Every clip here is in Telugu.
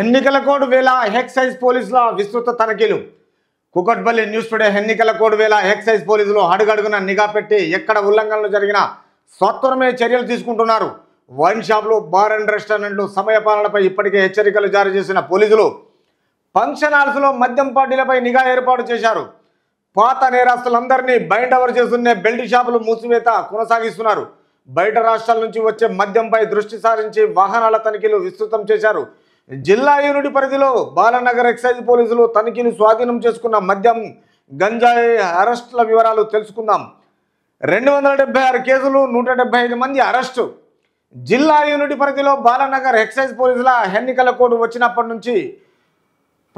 ఎన్నికల కోడ్ వేళ ఎక్సైజ్ పోలీసుల విస్తృత తనిఖీలు కుకట్పల్లి న్యూస్ టుడే ఎన్నికల కోడ్ వేళ ఎక్సైజ్ పోలీసులు అడుగడుగున నిఘా పెట్టి ఎక్కడ ఉల్లంఘనలు జరిగిన స్వత్వరమే చర్యలు తీసుకుంటున్నారు వైన్ షాపులు బార్ అండ్ రెస్టారెంట్లు సమయపాలనపై ఇప్పటికే హెచ్చరికలు జారీ చేసిన పోలీసులు ఫంక్షన్ హాల్స్లో మద్యం పార్టీలపై నిఘా ఏర్పాటు చేశారు పాత నేరాస్తులందరినీ బయట ఎవరు చేస్తున్న బెల్ట్ షాపులు మూసివేత కొనసాగిస్తున్నారు బయట రాష్ట్రాల నుంచి వచ్చే మద్యంపై దృష్టి సారించి వాహనాల తనిఖీలు విస్తృతం చేశారు జిల్లా యూనిట్ పరిధిలో బాలనగర్ ఎక్సైజ్ పోలీసులు తనిఖీలు స్వాధీనం చేసుకున్న మద్యం గంజాయి అరెస్టుల వివరాలు తెలుసుకుందాం రెండు వందల డెబ్బై ఆరు కేసులు నూట డెబ్బై ఐదు మంది అరెస్టు జిల్లా యూనిట్ పరిధిలో బాలనగర్ ఎక్సైజ్ పోలీసుల ఎన్నికల కోడ్ వచ్చినప్పటి నుంచి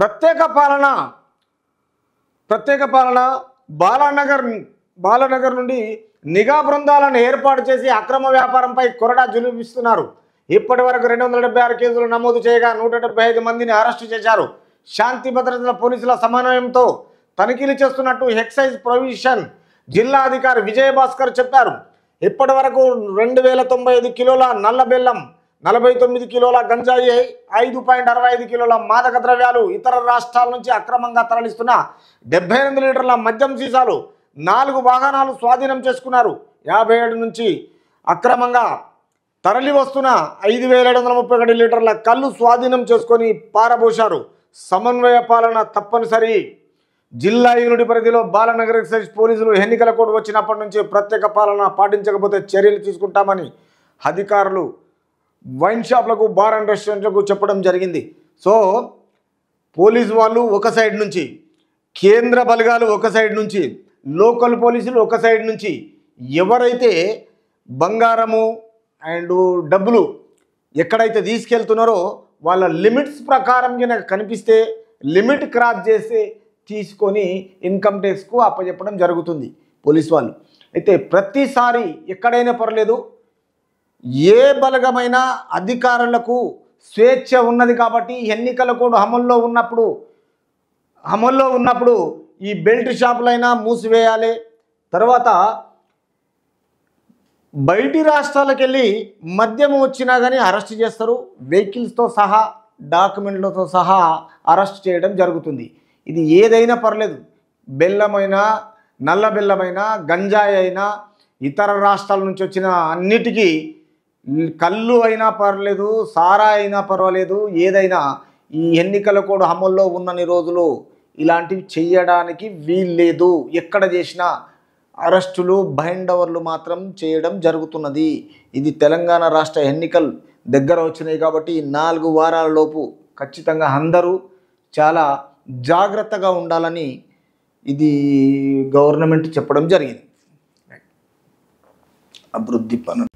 ప్రత్యేక పాలన ప్రత్యేక పాలన బాలానగర్ బాలానగర్ నుండి నిఘా బృందాలను ఏర్పాటు చేసి అక్రమ వ్యాపారంపై కొరడా జులిపిస్తున్నారు ఇప్పటి వరకు రెండు వందల డెబ్బై ఆరు కేసులు నమోదు చేయగా నూట డెబ్బై ఐదు మందిని అరెస్టు చేశారు శాంతి భద్రతల పోలీసుల సమన్వయంతో తనిఖీలు చేస్తున్నట్టు ఎక్సైజ్ ప్రొవిషన్ జిల్లా అధికారి విజయభాస్కర్ చెప్పారు ఇప్పటి వరకు రెండు వేల తొంభై ఐదు కిలోల నల్ల బెల్లం నలభై తొమ్మిది కిలోల గంజాయి ఐదు పాయింట్ అరవై ఐదు కిలోల మాదక ద్రవ్యాలు ఇతర రాష్ట్రాల నుంచి అక్రమంగా తరలిస్తున్న డెబ్బై ఎనిమిది లీటర్ల మద్యం సీసాలు నాలుగు వాహనాలు స్వాధీనం చేసుకున్నారు యాభై ఏడు నుంచి అక్రమంగా తరలి వస్తున్న ఐదు వేల ఏడు వందల ముప్పై ఒకటి లీటర్ల కళ్ళు స్వాధీనం చేసుకొని పారబోశారు సమన్వయ పాలన తప్పనిసరి జిల్లా యూనిట్ పరిధిలో బాలనగర్ ఎక్సైజ్ పోలీసులు ఎన్నికల కోడ్ వచ్చినప్పటి నుంచి ప్రత్యేక పాలన పాటించకపోతే చర్యలు తీసుకుంటామని అధికారులు వైన్ షాప్లకు బార్ అండ్ రెస్టారెంట్లకు చెప్పడం జరిగింది సో పోలీసు వాళ్ళు ఒక సైడ్ నుంచి కేంద్ర బలగాలు ఒక సైడ్ నుంచి లోకల్ పోలీసులు ఒక సైడ్ నుంచి ఎవరైతే బంగారము అండ్ డబ్బులు ఎక్కడైతే తీసుకెళ్తున్నారో వాళ్ళ లిమిట్స్ ప్రకారం కనుక కనిపిస్తే లిమిట్ క్రాస్ చేసి తీసుకొని ఇన్కమ్ ట్యాక్స్కు అప్పచెప్పడం జరుగుతుంది పోలీస్ వాళ్ళు అయితే ప్రతిసారి ఎక్కడైనా పర్లేదు ఏ బలగమైన అధికారులకు స్వేచ్ఛ ఉన్నది కాబట్టి ఎన్నికల కోడ్ అమల్లో ఉన్నప్పుడు అమల్లో ఉన్నప్పుడు ఈ బెల్ట్ షాపులైనా మూసివేయాలి తర్వాత బయటి రాష్ట్రాలకు వెళ్ళి మద్యం వచ్చినా కానీ అరెస్ట్ చేస్తారు వెహికల్స్తో సహా డాక్యుమెంట్లతో సహా అరెస్ట్ చేయడం జరుగుతుంది ఇది ఏదైనా పర్లేదు బెల్లమైనా నల్ల బెల్లమైనా గంజాయి అయినా ఇతర రాష్ట్రాల నుంచి వచ్చిన అన్నిటికీ కళ్ళు అయినా పర్లేదు సారా అయినా పర్వాలేదు ఏదైనా ఈ ఎన్నికల కూడా అమల్లో ఉన్నన్ని రోజులు ఇలాంటివి చేయడానికి వీల్లేదు ఎక్కడ చేసినా అరెస్టులు బైండవర్లు మాత్రం చేయడం జరుగుతున్నది ఇది తెలంగాణ రాష్ట్ర ఎన్నికలు దగ్గర వచ్చినాయి కాబట్టి నాలుగు వారాల లోపు ఖచ్చితంగా అందరూ చాలా జాగ్రత్తగా ఉండాలని ఇది గవర్నమెంట్ చెప్పడం జరిగింది అభివృద్ధి పనులు